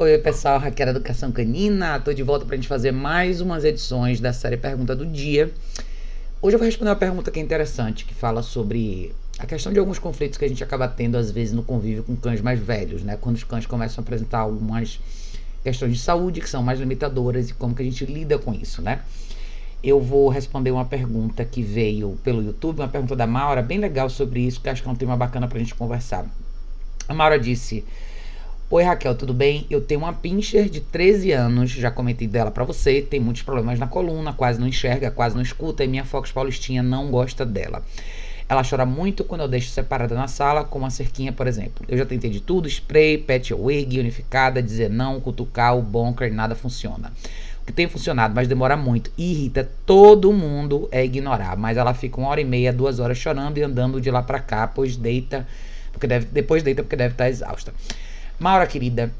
Oi, pessoal, Raquel Educação Canina. Tô de volta pra gente fazer mais umas edições da série Pergunta do Dia. Hoje eu vou responder uma pergunta que é interessante, que fala sobre a questão de alguns conflitos que a gente acaba tendo às vezes no convívio com cães mais velhos, né? Quando os cães começam a apresentar algumas questões de saúde que são mais limitadoras e como que a gente lida com isso, né? Eu vou responder uma pergunta que veio pelo YouTube, uma pergunta da Maura, bem legal sobre isso, que acho que é um tema bacana pra gente conversar. A Maura disse: Oi Raquel, tudo bem? Eu tenho uma pincher de 13 anos, já comentei dela para você, tem muitos problemas na coluna, quase não enxerga, quase não escuta e minha Fox Paulistinha não gosta dela. Ela chora muito quando eu deixo separada na sala com uma cerquinha, por exemplo. Eu já tentei de tudo, spray, pet wig, unificada, dizer não, cutucar o bonker, nada funciona. O que tem funcionado, mas demora muito e irrita todo mundo é ignorar, mas ela fica uma hora e meia, duas horas chorando e andando de lá para cá, pois deita, porque deve, depois deita porque deve estar tá exausta. Maura, querida,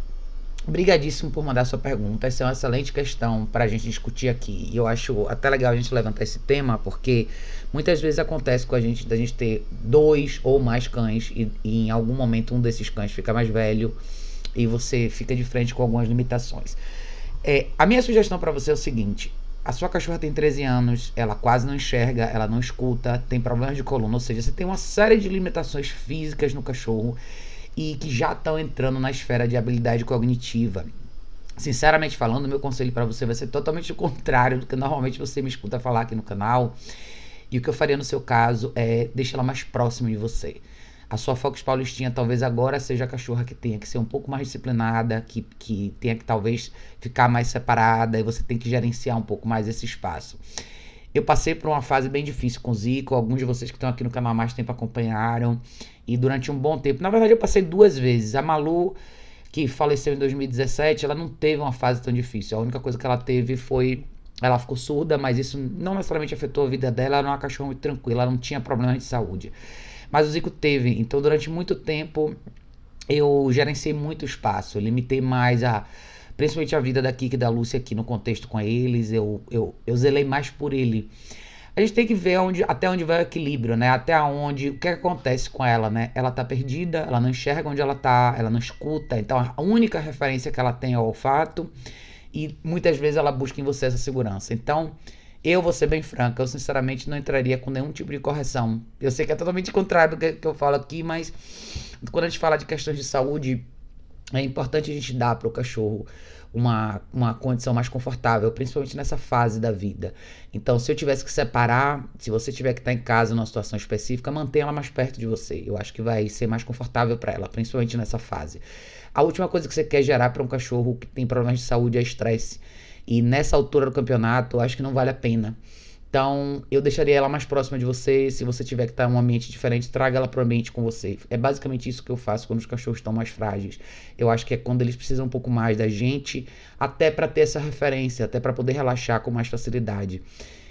Obrigadíssimo por mandar sua pergunta. Essa é uma excelente questão para a gente discutir aqui. E eu acho até legal a gente levantar esse tema, porque muitas vezes acontece com a gente da gente ter dois ou mais cães e, e, em algum momento um desses cães fica mais velho e você fica de frente com algumas limitações. É, a minha sugestão para você é o seguinte: a sua cachorra tem 13 anos, ela quase não enxerga, ela não escuta, tem problemas de coluna, ou seja, você tem uma série de limitações físicas no cachorro e que já estão entrando na esfera de habilidade cognitiva. Sinceramente falando, meu conselho para você vai ser totalmente o contrário do que normalmente você me escuta falar aqui no canal. E o que eu faria no seu caso é deixar ela mais próxima de você. A sua Fox Paulistinha talvez agora seja a cachorra que tenha que ser um pouco mais disciplinada, que, que tenha que talvez ficar mais separada e você tem que gerenciar um pouco mais esse espaço. Eu passei por uma fase bem difícil com o Zico. Alguns de vocês que estão aqui no canal há mais tempo acompanharam. E durante um bom tempo. Na verdade, eu passei duas vezes. A Malu, que faleceu em 2017, ela não teve uma fase tão difícil. A única coisa que ela teve foi. Ela ficou surda, mas isso não necessariamente afetou a vida dela. Ela era uma cachorra muito tranquila, ela não tinha problema de saúde. Mas o Zico teve. Então, durante muito tempo, eu gerenciei muito espaço. Limitei mais a principalmente a vida da Kiki e da Lúcia aqui no contexto com eles, eu, eu, eu zelei mais por ele. A gente tem que ver onde, até onde vai o equilíbrio, né? Até onde, o é que acontece com ela, né? Ela tá perdida, ela não enxerga onde ela tá, ela não escuta. Então, a única referência que ela tem é o olfato. E muitas vezes ela busca em você essa segurança. Então, eu vou ser bem franca, eu sinceramente não entraria com nenhum tipo de correção. Eu sei que é totalmente contrário do que, que eu falo aqui, mas quando a gente fala de questões de saúde é importante a gente dar para o cachorro uma, uma condição mais confortável, principalmente nessa fase da vida. Então, se eu tivesse que separar, se você tiver que estar tá em casa numa situação específica, mantenha ela mais perto de você. Eu acho que vai ser mais confortável para ela, principalmente nessa fase. A última coisa que você quer gerar para um cachorro que tem problemas de saúde é estresse. E nessa altura do campeonato, eu acho que não vale a pena. Então, eu deixaria ela mais próxima de você. Se você tiver que estar em um ambiente diferente, traga ela para o ambiente com você. É basicamente isso que eu faço quando os cachorros estão mais frágeis. Eu acho que é quando eles precisam um pouco mais da gente, até para ter essa referência, até para poder relaxar com mais facilidade.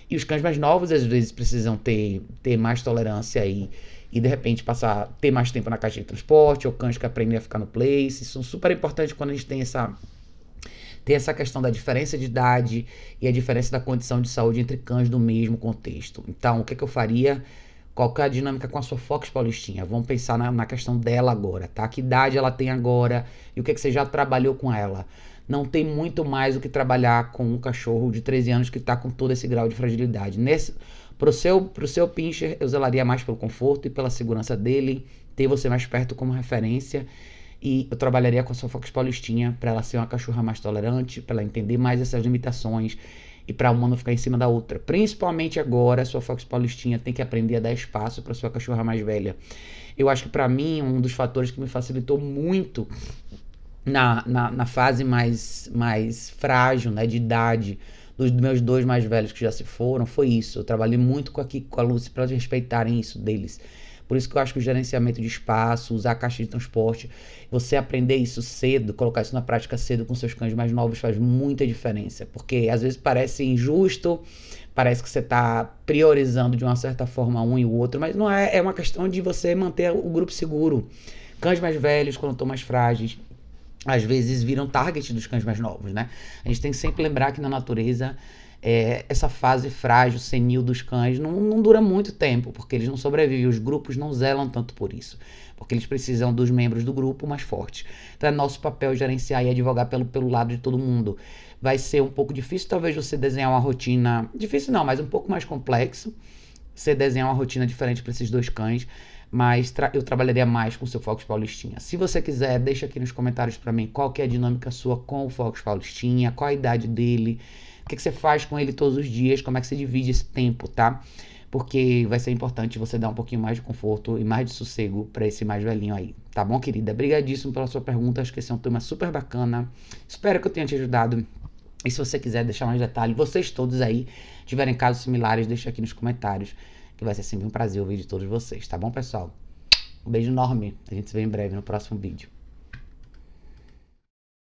E os cães mais novos, às vezes, precisam ter, ter mais tolerância aí. E, e de repente passar ter mais tempo na caixa de transporte, ou cães que aprendem a ficar no place. São é super importante quando a gente tem essa tem essa questão da diferença de idade e a diferença da condição de saúde entre cães do mesmo contexto. Então, o que, é que eu faria? Qual é a dinâmica com a sua Fox Paulistinha? Vamos pensar na, na questão dela agora, tá? Que idade ela tem agora e o que, é que você já trabalhou com ela? não tem muito mais o que trabalhar com um cachorro de 13 anos que está com todo esse grau de fragilidade. Nesse, pro seu, pro seu pincher, eu zelaria mais pelo conforto e pela segurança dele, ter você mais perto como referência e eu trabalharia com a sua Fox Paulistinha para ela ser uma cachorra mais tolerante, para ela entender mais essas limitações e para uma não ficar em cima da outra. Principalmente agora, a sua Fox Paulistinha tem que aprender a dar espaço para sua cachorra mais velha. Eu acho que para mim, um dos fatores que me facilitou muito na, na, na, fase mais, mais frágil, né, de idade, dos meus dois mais velhos que já se foram, foi isso. Eu trabalhei muito com a, Kiko, com a Lucy para eles respeitarem isso deles. Por isso que eu acho que o gerenciamento de espaço, usar a caixa de transporte, você aprender isso cedo, colocar isso na prática cedo com seus cães mais novos faz muita diferença, porque às vezes parece injusto, parece que você está priorizando de uma certa forma um e o outro, mas não é, é uma questão de você manter o grupo seguro. Cães mais velhos, quando estão mais frágeis, às vezes viram target dos cães mais novos, né? A gente tem que sempre lembrar que na natureza é, essa fase frágil, senil dos cães não, não dura muito tempo, porque eles não sobrevivem. Os grupos não zelam tanto por isso, porque eles precisam dos membros do grupo mais fortes. Então é nosso papel gerenciar e advogar pelo, pelo lado de todo mundo. Vai ser um pouco difícil, talvez, você desenhar uma rotina. Difícil não, mas um pouco mais complexo. Você desenhar uma rotina diferente para esses dois cães mas tra eu trabalharia mais com o seu Fox Paulistinha. Se você quiser, deixa aqui nos comentários para mim qual que é a dinâmica sua com o Fox Paulistinha, qual a idade dele, o que, que você faz com ele todos os dias, como é que você divide esse tempo, tá? Porque vai ser importante você dar um pouquinho mais de conforto e mais de sossego para esse mais velhinho aí, tá bom, querida? Obrigadíssimo pela sua pergunta, acho que esse é um tema super bacana. Espero que eu tenha te ajudado. E se você quiser deixar mais detalhes, vocês todos aí tiverem casos similares, deixa aqui nos comentários, que vai ser sempre um prazer ouvir de todos vocês, tá bom, pessoal? Um beijo enorme. A gente se vê em breve no próximo vídeo.